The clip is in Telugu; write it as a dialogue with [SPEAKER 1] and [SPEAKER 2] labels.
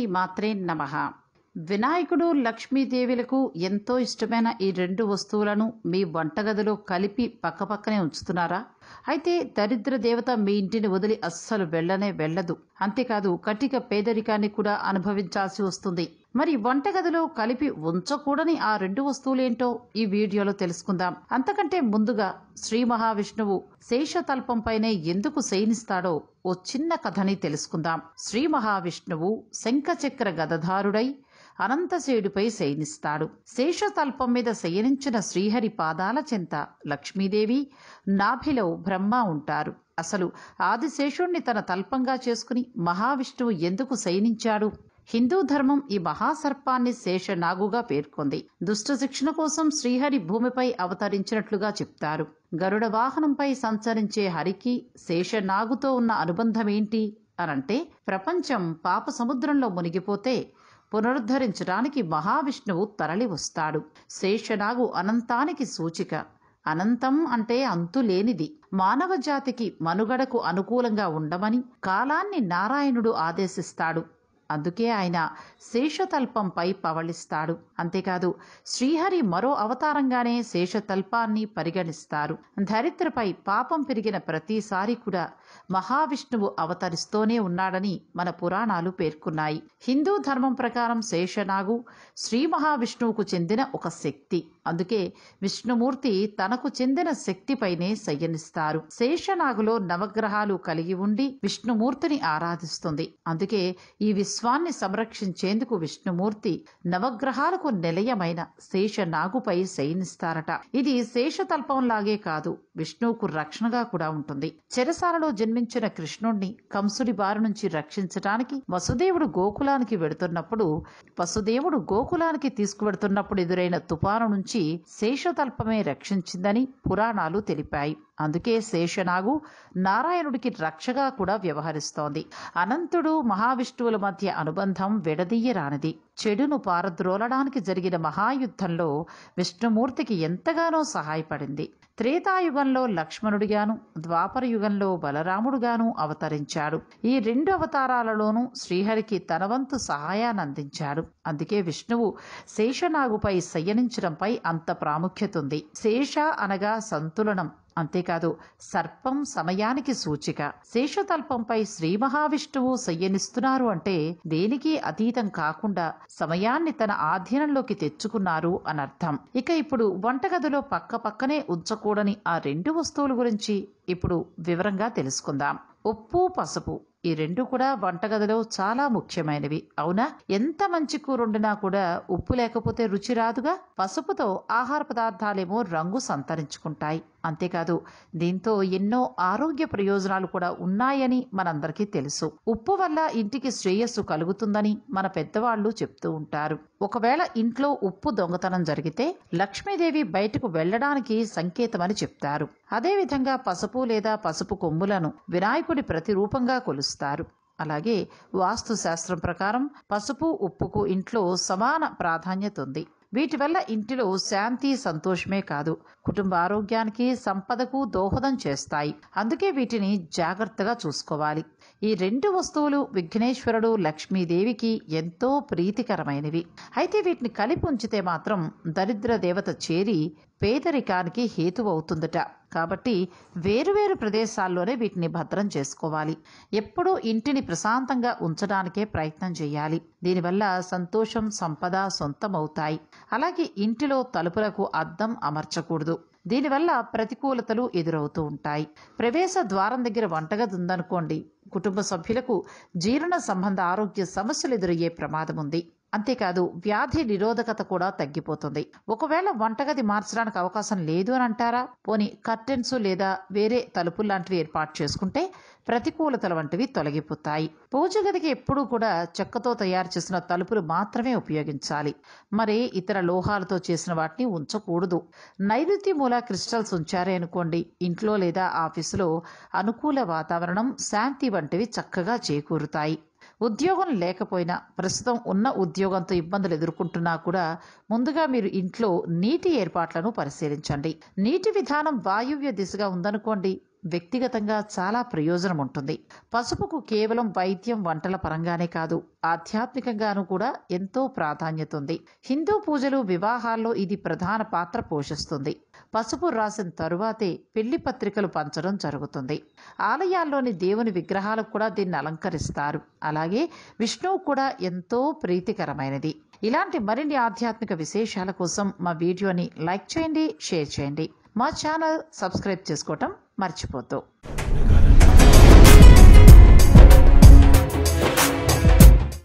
[SPEAKER 1] श्रीमात्रे नमः వినాయకుడు లక్ష్మీదేవులకు ఎంతో ఇష్టమైన ఈ రెండు వస్తువులను మీ వంటగదిలో కలిపి పక్కపక్కనే ఉంచుతున్నారా అయితే దరిద్ర దేవత మీ ఇంటిని వదిలి అస్సలు వెళ్ళనే వెళ్ళదు అంతేకాదు కటిక పేదరికాన్ని కూడా అనుభవించాల్సి వస్తుంది మరి వంటగదిలో కలిపి ఉంచకూడని ఆ రెండు వస్తువులేంటో ఈ వీడియోలో తెలుసుకుందాం అంతకంటే ముందుగా శ్రీ మహావిష్ణువు శేషతల్పంపైనే ఎందుకు శయనిస్తాడో ఓ చిన్న కథని తెలుసుకుందాం శ్రీ మహావిష్ణువు శంఖచక్ర గదధారుడై అనంతశేయుడిపై శయనిస్తాడు శేషతల్పం మీద శయనించిన శ్రీహరి పాదాల చెంత లక్ష్మీదేవి నాభిలో బ్రహ్మ ఉంటారు అసలు ఆదిశేషుణ్ణి తన తల్పంగా చేసుకుని మహావిష్ణువు ఎందుకు శయనించాడు హిందూ ధర్మం ఈ మహాసర్పాన్ని శేషనాగుగా పేర్కొంది దుష్ట శిక్షణ కోసం శ్రీహరి భూమిపై అవతరించినట్లుగా చెప్తారు గరుడ వాహనంపై సంచరించే హరికి శేషనాగుతో ఉన్న అనుబంధమేంటి అనంటే ప్రపంచం పాప సముద్రంలో మునిగిపోతే పునరుద్ధరించడానికి మహావిష్ణువు తరలి వస్తాడు శేషనాగు అనంతానికి సూచిక అనంతం అంటే అంతులేనిది మానవ జాతికి మనుగడకు అనుకూలంగా ఉండమని కాలాన్ని నారాయణుడు ఆదేశిస్తాడు అందుకే ఆయన శేషతల్పంపై పవళిస్తాడు అంతేకాదు శ్రీహరి మరో అవతారంగానే శేషతల్పాన్ని పరిగణిస్తారు ధరిత్రపై పాపం పెరిగిన ప్రతిసారి కూడా మహావిష్ణువు అవతరిస్తూనే ఉన్నాడని మన పురాణాలు పేర్కొన్నాయి హిందూ ధర్మం ప్రకారం శేషనాగు శ్రీ మహావిష్ణువుకు చెందిన ఒక శక్తి అందుకే విష్ణుమూర్తి తనకు చెందిన శక్తిపైనే శయనిస్తారు శేషనాగులో నవగ్రహాలు కలిగి ఉండి విష్ణుమూర్తిని ఆరాధిస్తుంది అందుకే ఈ విశ్వాన్ని సంరక్షించేందుకు విష్ణుమూర్తి నవగ్రహాలకు నిలయమైన శేషనాగుపై శయనిస్తారట ఇది శేషతల్పంలాగే కాదు విష్ణువుకు రక్షణగా కూడా ఉంటుంది చెరసాలలో జన్మించిన కృష్ణుణ్ణి కంసుడి బారి నుంచి రక్షించటానికి వసుదేవుడు గోకులానికి వెడుతున్నప్పుడు వసుదేవుడు గోకులానికి తీసుకువెడుతున్నప్పుడు ఎదురైన తుఫాను నుంచి నుంచి శేషతల్పమే రక్షించిందని పురాణాలు తెలిపాయి అందుకే శేషనాగు నారాయణుడికి రక్షగా కూడా వ్యవహరిస్తోంది అనంతుడు మహావిష్ణువుల మధ్య అనుబంధం విడదీయరానిది చెడును పారద్రోలడానికి జరిగిన మహాయుద్ధంలో విష్ణుమూర్తికి ఎంతగానో సహాయపడింది త్రేతాయుగంలో లక్ష్మణుడిగాను ద్వాపర యుగంలో బలరాముడుగాను అవతరించాడు ఈ రెండు అవతారాలలోనూ శ్రీహరికి తనవంతు సహాయాన్ని అందించాడు అందుకే విష్ణువు శేషనాగుపై శయనించడంపై అంత ప్రాముఖ్యత ఉంది శేష అనగా సంతులనం అంతేకాదు సర్పం సమయానికి సూచిక శేషతల్పంపై శ్రీ మహావిష్ణువు సయ్యనిస్తున్నారు అంటే దేనికి అతీతం కాకుండా సమయాన్ని తన ఆధీనంలోకి తెచ్చుకున్నారు అనర్థం ఇక ఇప్పుడు వంటగదిలో పక్క పక్కనే ఉంచకూడని ఆ రెండు వస్తువుల గురించి ఇప్పుడు వివరంగా తెలుసుకుందాం ఉప్పు పసుపు ఈ రెండు కూడా వంటగదిలో చాలా ముఖ్యమైనవి అవునా ఎంత మంచి కూర వండినా కూడా ఉప్పు లేకపోతే రుచి రాదుగా పసుపుతో ఆహార పదార్థాలేమో రంగు సంతరించుకుంటాయి అంతేకాదు దీంతో ఎన్నో ఆరోగ్య ప్రయోజనాలు కూడా ఉన్నాయని మనందరికీ తెలుసు ఉప్పు వల్ల ఇంటికి శ్రేయస్సు కలుగుతుందని మన పెద్దవాళ్ళు చెప్తూ ఉంటారు ఒకవేళ ఇంట్లో ఉప్పు దొంగతనం జరిగితే లక్ష్మీదేవి బయటకు వెళ్లడానికి సంకేతమని చెప్తారు అదేవిధంగా పసుపు లేదా పసుపు కొమ్ములను వినాయకుడి ప్రతిరూపంగా కొలుస్తారు అలాగే వాస్తుశాస్త్రం ప్రకారం పసుపు ఉప్పుకు ఇంట్లో సమాన ప్రాధాన్యత ఉంది వీటి వల్ల ఇంటిలో శాంతి సంతోషమే కాదు కుటుంబ ఆరోగ్యానికి సంపదకు దోహదం చేస్తాయి అందుకే వీటిని జాగ్రత్తగా చూసుకోవాలి ఈ రెండు వస్తువులు విఘ్నేశ్వరుడు లక్ష్మీదేవికి ఎంతో ప్రీతికరమైనవి అయితే వీటిని కలిపి ఉంచితే మాత్రం దరిద్ర దేవత చేరి పేదరికానికి హేతు అవుతుందట కాబట్టి వేరువేరు ప్రదేశాల్లోనే వీటిని భద్రం చేసుకోవాలి ఎప్పుడూ ఇంటిని ప్రశాంతంగా ఉంచడానికే ప్రయత్నం చేయాలి దీనివల్ల సంతోషం సంపద సొంతమవుతాయి అలాగే ఇంటిలో తలుపులకు అద్దం అమర్చకూడదు దీనివల్ల ప్రతికూలతలు ఎదురవుతూ ఉంటాయి ప్రవేశ ద్వారం దగ్గర వంటగది ఉందనుకోండి కుటుంబ సభ్యులకు జీర్ణ సంబంధ ఆరోగ్య సమస్యలు ఎదురయ్యే ప్రమాదం ఉంది అంతేకాదు వ్యాధి నిరోధకత కూడా తగ్గిపోతుంది ఒకవేళ వంటగది మార్చడానికి అవకాశం లేదు అని అంటారా పోని కర్టెన్స్ లేదా వేరే తలుపులు లాంటివి ఏర్పాటు చేసుకుంటే ప్రతికూలతలు వంటివి తొలగిపోతాయి పూజ గదికి ఎప్పుడూ కూడా చెక్కతో తయారు చేసిన తలుపులు మాత్రమే ఉపయోగించాలి మరి ఇతర లోహాలతో చేసిన వాటిని ఉంచకూడదు నైరుతి మూల క్రిస్టల్స్ ఉంచారే అనుకోండి ఇంట్లో లేదా ఆఫీసులో అనుకూల వాతావరణం శాంతి వంటివి చక్కగా చేకూరుతాయి ఉద్యోగం లేకపోయినా ప్రస్తుతం ఉన్న ఉద్యోగంతో ఇబ్బందులు ఎదుర్కొంటున్నా కూడా ముందుగా మీరు ఇంట్లో నీటి ఏర్పాట్లను పరిశీలించండి నీటి విధానం వాయువ్య దిశగా ఉందనుకోండి వ్యక్తిగతంగా చాలా ప్రయోజనం ఉంటుంది పసుపుకు కేవలం వైద్యం వంటల పరంగానే కాదు ఆధ్యాత్మికంగాను కూడా ఎంతో ప్రాధాన్యత ఉంది హిందూ పూజలు వివాహాల్లో ఇది ప్రధాన పాత్ర పోషిస్తుంది పసుపు రాసిన తరువాతే పెళ్లి పత్రికలు పంచడం జరుగుతుంది ఆలయాల్లోని దేవుని విగ్రహాలకు కూడా దీన్ని అలంకరిస్తారు అలాగే విష్ణువు కూడా ఎంతో ప్రీతికరమైనది ఇలాంటి మరిన్ని ఆధ్యాత్మిక విశేషాల కోసం మా వీడియోని లైక్ చేయండి షేర్ చేయండి మా ఛానల్ సబ్స్క్రైబ్ చేసుకోవటం మర్చిపోతూ